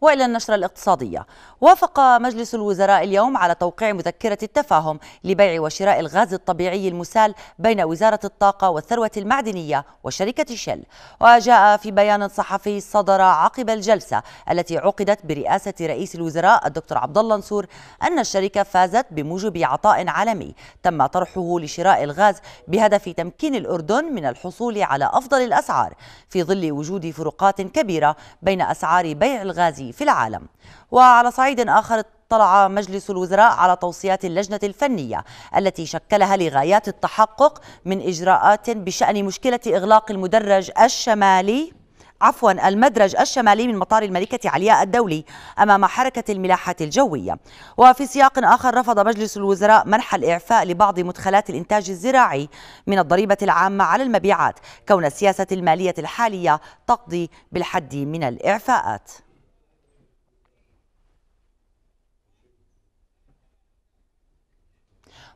والى النشره الاقتصاديه وافق مجلس الوزراء اليوم على توقيع مذكره التفاهم لبيع وشراء الغاز الطبيعي المسال بين وزاره الطاقه والثروه المعدنيه وشركه شل وجاء في بيان صحفي صدر عقب الجلسه التي عقدت برئاسه رئيس الوزراء الدكتور عبد الله نصور ان الشركه فازت بموجب عطاء عالمي تم طرحه لشراء الغاز بهدف تمكين الاردن من الحصول على افضل الاسعار في ظل وجود فروقات كبيره بين اسعار بيع الغاز في العالم وعلى صعيد آخر اطلع مجلس الوزراء على توصيات اللجنة الفنية التي شكلها لغايات التحقق من إجراءات بشأن مشكلة إغلاق المدرج الشمالي عفوا المدرج الشمالي من مطار الملكة علياء الدولي أمام حركة الملاحة الجوية وفي سياق آخر رفض مجلس الوزراء منح الإعفاء لبعض مدخلات الإنتاج الزراعي من الضريبة العامة على المبيعات كون السياسة المالية الحالية تقضي بالحد من الإعفاءات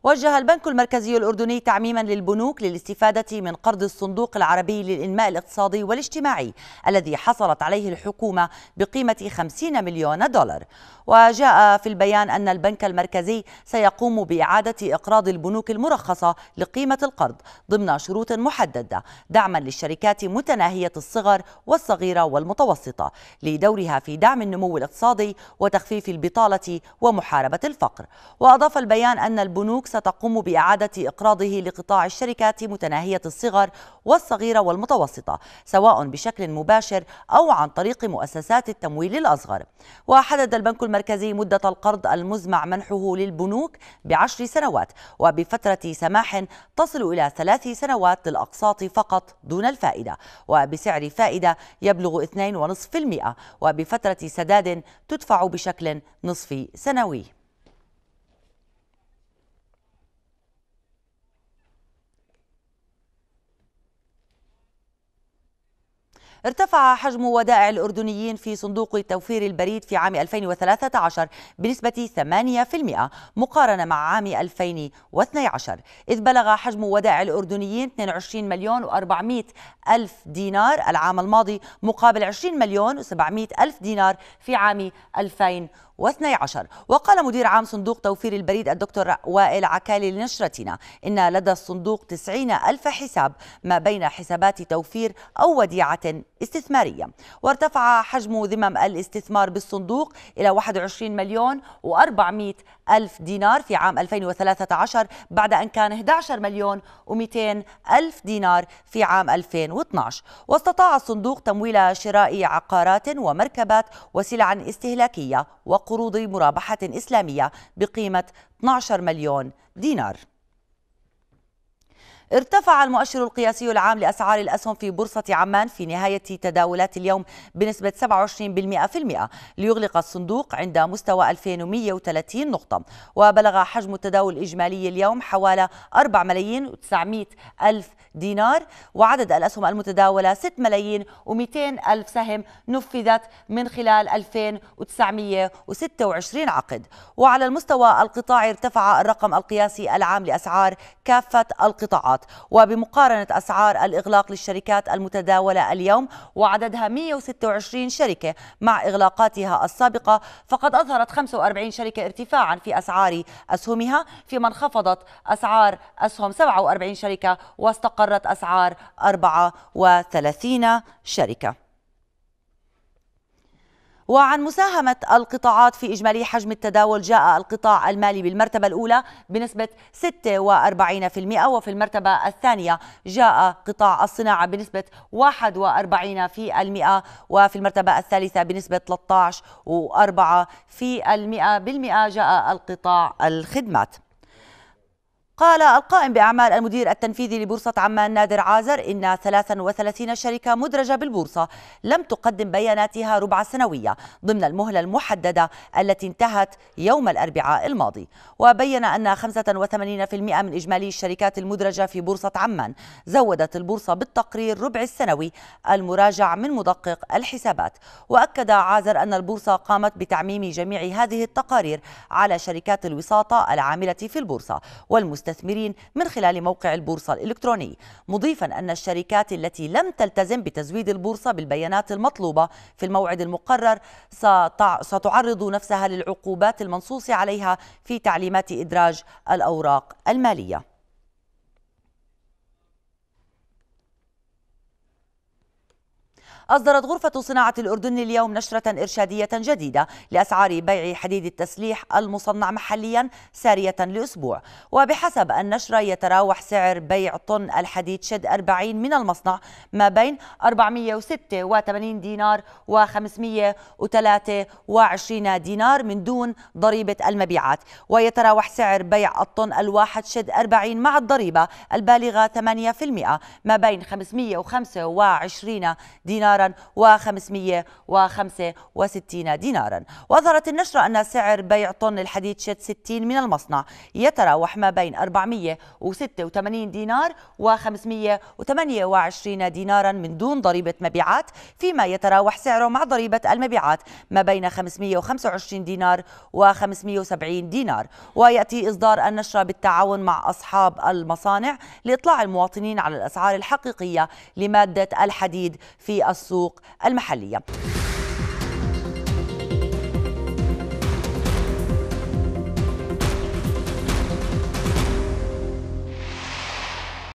وجه البنك المركزي الأردني تعميما للبنوك للاستفادة من قرض الصندوق العربي للإنماء الاقتصادي والاجتماعي الذي حصلت عليه الحكومة بقيمة 50 مليون دولار وجاء في البيان أن البنك المركزي سيقوم بإعادة إقراض البنوك المرخصة لقيمة القرض ضمن شروط محددة دعما للشركات متناهية الصغر والصغيرة والمتوسطة لدورها في دعم النمو الاقتصادي وتخفيف البطالة ومحاربة الفقر وأضاف البيان أن البنوك ستقوم بإعادة إقراضه لقطاع الشركات متناهية الصغر والصغيرة والمتوسطة سواء بشكل مباشر أو عن طريق مؤسسات التمويل الأصغر وحدد البنك المركزي مدة القرض المزمع منحه للبنوك بعشر سنوات وبفترة سماح تصل إلى ثلاث سنوات للأقساط فقط دون الفائدة وبسعر فائدة يبلغ 2.5% وبفترة سداد تدفع بشكل نصفي سنوي ارتفع حجم ودائع الأردنيين في صندوق توفير البريد في عام 2013 بنسبة 8% مقارنة مع عام 2012 إذ بلغ حجم ودائع الأردنيين 22 مليون و400 ألف دينار العام الماضي مقابل 20 مليون و700 ألف دينار في عام 2012 وقال مدير عام صندوق توفير البريد الدكتور وائل عكالي لنشرتنا إن لدى الصندوق 90 ألف حساب ما بين حسابات توفير أو وديعة استثمارية وارتفع حجم ذمم الاستثمار بالصندوق إلى 21 مليون و400 ألف دينار في عام 2013 بعد أن كان 11 مليون و200 ألف دينار في عام 2012 واستطاع الصندوق تمويل شراء عقارات ومركبات وسلع استهلاكية وقروض مرابحة إسلامية بقيمة 12 مليون دينار ارتفع المؤشر القياسي العام لأسعار الأسهم في بورصة عمان في نهاية تداولات اليوم بنسبة 27% ليغلق الصندوق عند مستوى 2130 نقطة وبلغ حجم التداول الإجمالي اليوم حوالي 4 ملايين و900 ألف دينار وعدد الأسهم المتداولة 6 ملايين و200 ألف سهم نفذت من خلال 2926 عقد وعلى المستوى القطاعي ارتفع الرقم القياسي العام لأسعار كافة القطاعات الإغلاقات وبمقارنة أسعار الإغلاق للشركات المتداولة اليوم وعددها 126 شركة مع إغلاقاتها السابقة فقد أظهرت 45 شركة ارتفاعا في أسعار أسهمها فيما انخفضت أسعار أسهم 47 شركة واستقرت أسعار 34 شركة وعن مساهمة القطاعات في إجمالي حجم التداول جاء القطاع المالي بالمرتبة الأولى بنسبة 46% وفي المرتبة الثانية جاء قطاع الصناعة بنسبة 41% وفي المرتبة الثالثة بنسبة 13 و4% بالمئة جاء القطاع الخدمات قال القائم بأعمال المدير التنفيذي لبورصة عمان نادر عازر إن 33 شركة مدرجة بالبورصة لم تقدم بياناتها ربع سنوية ضمن المهلة المحددة التي انتهت يوم الأربعاء الماضي وبين أن 85% من إجمالي الشركات المدرجة في بورصة عمان زودت البورصة بالتقرير ربع السنوي المراجع من مدقق الحسابات وأكد عازر أن البورصة قامت بتعميم جميع هذه التقارير على شركات الوساطة العاملة في البورصة والمستثمرين المستثمرين من خلال موقع البورصة الإلكتروني مضيفا أن الشركات التي لم تلتزم بتزويد البورصة بالبيانات المطلوبة في الموعد المقرر ستعرض نفسها للعقوبات المنصوص عليها في تعليمات إدراج الأوراق المالية أصدرت غرفة صناعة الأردن اليوم نشرة إرشادية جديدة لأسعار بيع حديد التسليح المصنع محليا سارية لأسبوع وبحسب النشرة يتراوح سعر بيع طن الحديد شد 40 من المصنع ما بين 486 دينار و523 دينار من دون ضريبة المبيعات ويتراوح سعر بيع الطن الواحد شد 40 مع الضريبة البالغة 8% ما بين 525 دينار دولارا و565 دينارا وأظهرت النشرة أن سعر بيع طن الحديد شت 60 من المصنع يتراوح ما بين 486 دينار و528 دينارا من دون ضريبة مبيعات فيما يتراوح سعره مع ضريبة المبيعات ما بين 525 دينار و570 دينار ويأتي إصدار النشرة بالتعاون مع أصحاب المصانع لإطلاع المواطنين على الأسعار الحقيقية لمادة الحديد في السوق السوق المحلية